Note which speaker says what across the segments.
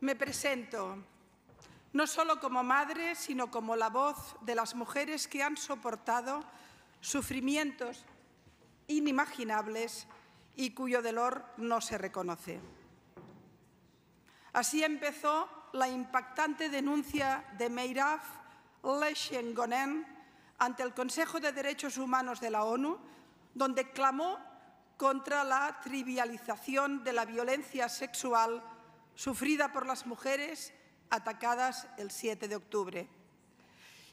Speaker 1: Me presento, no solo como madre, sino como la voz de las mujeres que han soportado sufrimientos inimaginables y cuyo dolor no se reconoce. Así empezó la impactante denuncia de Meiraf Leshengonen ante el Consejo de Derechos Humanos de la ONU, donde clamó contra la trivialización de la violencia sexual sufrida por las mujeres atacadas el 7 de octubre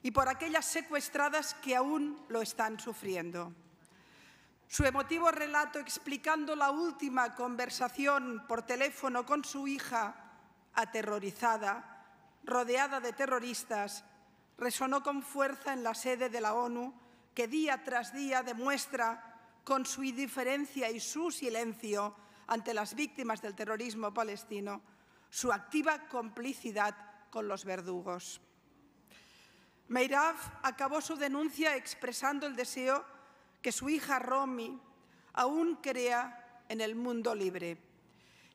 Speaker 1: y por aquellas secuestradas que aún lo están sufriendo. Su emotivo relato explicando la última conversación por teléfono con su hija, aterrorizada, rodeada de terroristas, resonó con fuerza en la sede de la ONU, que día tras día demuestra con su indiferencia y su silencio ante las víctimas del terrorismo palestino su activa complicidad con los verdugos. Meirav acabó su denuncia expresando el deseo que su hija Romy aún crea en el mundo libre.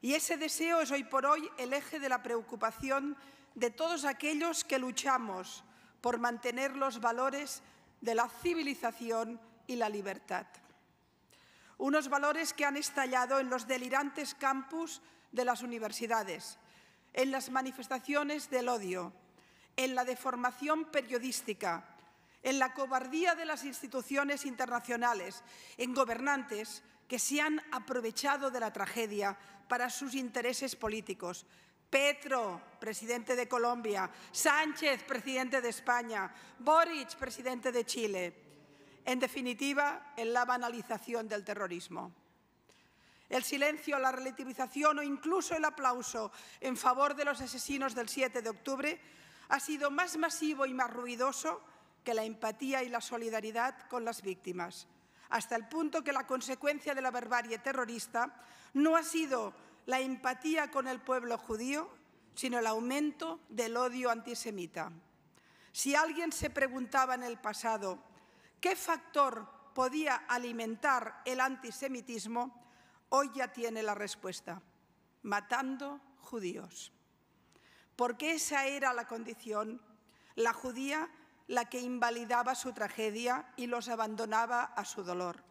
Speaker 1: Y ese deseo es hoy por hoy el eje de la preocupación de todos aquellos que luchamos por mantener los valores de la civilización y la libertad. Unos valores que han estallado en los delirantes campus de las universidades, en las manifestaciones del odio, en la deformación periodística, en la cobardía de las instituciones internacionales, en gobernantes que se han aprovechado de la tragedia para sus intereses políticos. Petro, presidente de Colombia, Sánchez, presidente de España, Boric, presidente de Chile. En definitiva, en la banalización del terrorismo. El silencio, la relativización o incluso el aplauso en favor de los asesinos del 7 de octubre ha sido más masivo y más ruidoso que la empatía y la solidaridad con las víctimas, hasta el punto que la consecuencia de la barbarie terrorista no ha sido la empatía con el pueblo judío, sino el aumento del odio antisemita. Si alguien se preguntaba en el pasado qué factor podía alimentar el antisemitismo, hoy ya tiene la respuesta, matando judíos. Porque esa era la condición, la judía la que invalidaba su tragedia y los abandonaba a su dolor.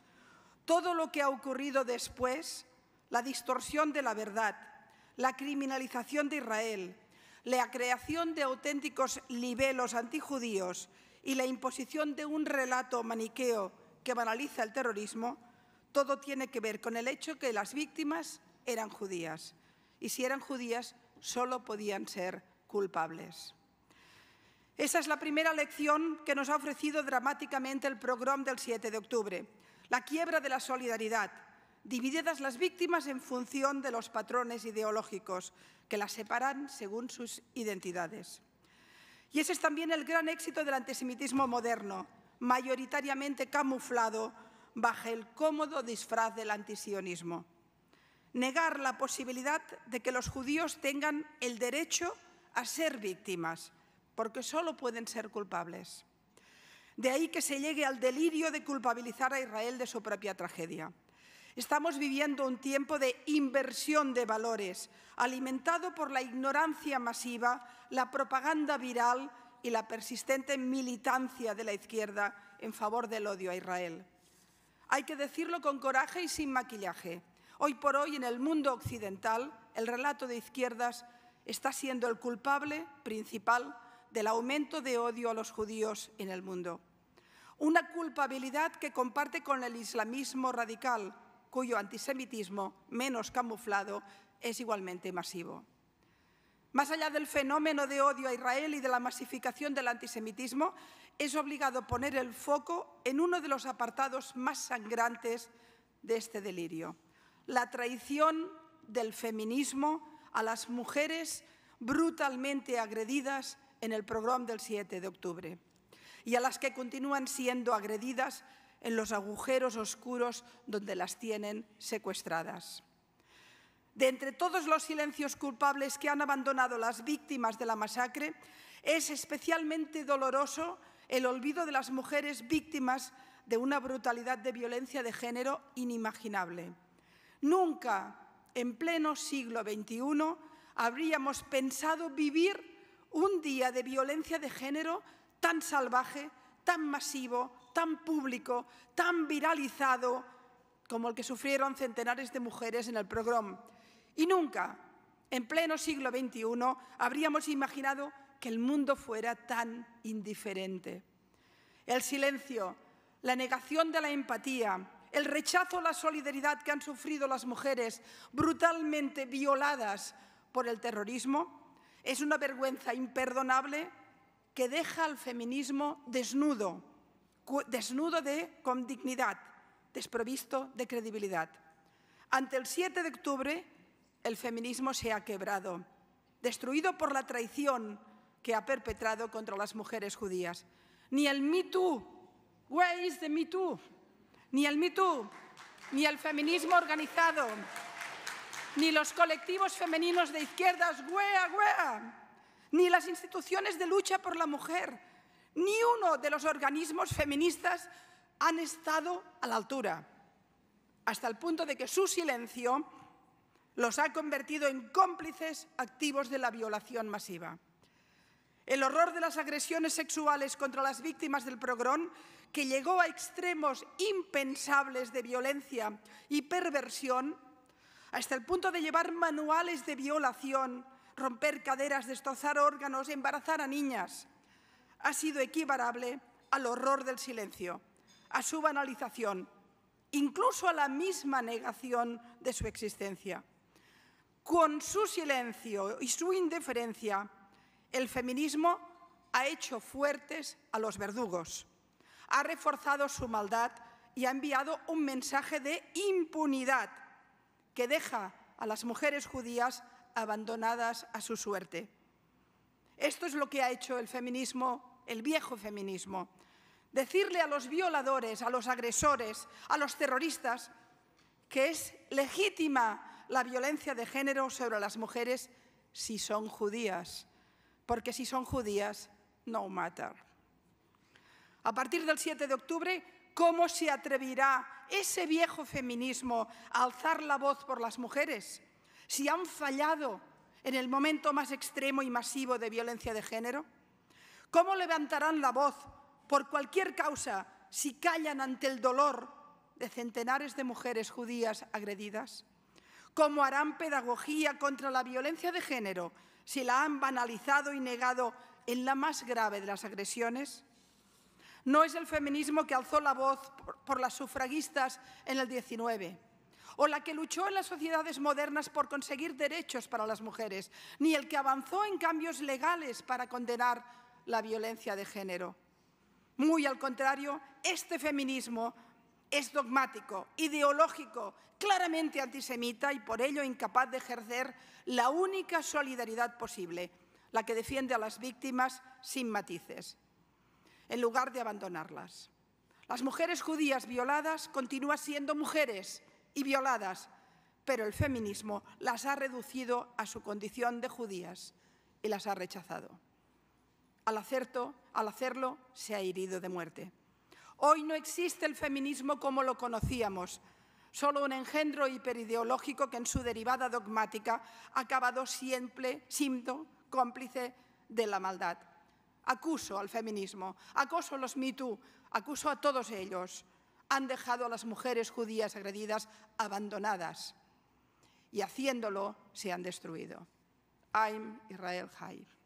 Speaker 1: Todo lo que ha ocurrido después, la distorsión de la verdad, la criminalización de Israel, la creación de auténticos libelos antijudíos y la imposición de un relato maniqueo que banaliza el terrorismo, todo tiene que ver con el hecho que las víctimas eran judías y si eran judías solo podían ser culpables. Esa es la primera lección que nos ha ofrecido dramáticamente el progrom del 7 de octubre, la quiebra de la solidaridad, divididas las víctimas en función de los patrones ideológicos que las separan según sus identidades. Y ese es también el gran éxito del antisemitismo moderno, mayoritariamente camuflado bajo el cómodo disfraz del antisionismo. Negar la posibilidad de que los judíos tengan el derecho a ser víctimas, porque solo pueden ser culpables. De ahí que se llegue al delirio de culpabilizar a Israel de su propia tragedia. Estamos viviendo un tiempo de inversión de valores, alimentado por la ignorancia masiva, la propaganda viral y la persistente militancia de la izquierda en favor del odio a Israel. Hay que decirlo con coraje y sin maquillaje. Hoy por hoy, en el mundo occidental, el relato de izquierdas está siendo el culpable principal del aumento de odio a los judíos en el mundo. Una culpabilidad que comparte con el islamismo radical, cuyo antisemitismo, menos camuflado, es igualmente masivo. Más allá del fenómeno de odio a Israel y de la masificación del antisemitismo, es obligado poner el foco en uno de los apartados más sangrantes de este delirio, la traición del feminismo a las mujeres brutalmente agredidas en el programa del 7 de octubre y a las que continúan siendo agredidas en los agujeros oscuros donde las tienen secuestradas. De entre todos los silencios culpables que han abandonado las víctimas de la masacre, es especialmente doloroso el olvido de las mujeres víctimas de una brutalidad de violencia de género inimaginable. Nunca en pleno siglo XXI habríamos pensado vivir un día de violencia de género tan salvaje, tan masivo, tan público, tan viralizado, como el que sufrieron centenares de mujeres en el progrom. Y nunca, en pleno siglo XXI, habríamos imaginado que el mundo fuera tan indiferente. El silencio, la negación de la empatía, el rechazo a la solidaridad que han sufrido las mujeres brutalmente violadas por el terrorismo, es una vergüenza imperdonable que deja al feminismo desnudo, desnudo de, con dignidad, desprovisto de credibilidad. Ante el 7 de octubre, el feminismo se ha quebrado, destruido por la traición que ha perpetrado contra las mujeres judías. Ni el MeToo, Too, Ni el ni el feminismo organizado, ni los colectivos femeninos de izquierdas, Ni las instituciones de lucha por la mujer, ni uno de los organismos feministas han estado a la altura, hasta el punto de que su silencio los ha convertido en cómplices activos de la violación masiva. El horror de las agresiones sexuales contra las víctimas del progrón, que llegó a extremos impensables de violencia y perversión, hasta el punto de llevar manuales de violación, romper caderas, destrozar órganos, embarazar a niñas, ha sido equiparable al horror del silencio a su banalización, incluso a la misma negación de su existencia. Con su silencio y su indiferencia, el feminismo ha hecho fuertes a los verdugos, ha reforzado su maldad y ha enviado un mensaje de impunidad que deja a las mujeres judías abandonadas a su suerte. Esto es lo que ha hecho el feminismo, el viejo feminismo, decirle a los violadores, a los agresores, a los terroristas, que es legítima la violencia de género sobre las mujeres si son judías, porque si son judías, no matter. A partir del 7 de octubre, ¿cómo se atreverá ese viejo feminismo a alzar la voz por las mujeres si han fallado en el momento más extremo y masivo de violencia de género? ¿Cómo levantarán la voz por cualquier causa, si callan ante el dolor de centenares de mujeres judías agredidas? ¿Cómo harán pedagogía contra la violencia de género si la han banalizado y negado en la más grave de las agresiones? No es el feminismo que alzó la voz por, las sufragistas en el 19 o la que luchó en las sociedades modernas por conseguir derechos para las mujeres, ni el que avanzó en cambios legales para condenar la violencia de género. Muy al contrario, este feminismo es dogmático, ideológico, claramente antisemita y por ello incapaz de ejercer la única solidaridad posible, la que defiende a las víctimas sin matices, en lugar de abandonarlas. Las mujeres judías violadas continúan siendo mujeres y violadas, pero el feminismo las ha reducido a su condición de judías y las ha rechazado al, hacerlo se ha herido de muerte. Hoy no existe el feminismo como lo conocíamos, solo un engendro hiperideológico que en su derivada dogmática ha acabado siempre siendo cómplice de la maldad. Acuso al feminismo, acoso a los Me Too, acuso a todos ellos. Han dejado a las mujeres judías agredidas abandonadas y haciéndolo se han destruido. I'm Israel Haim.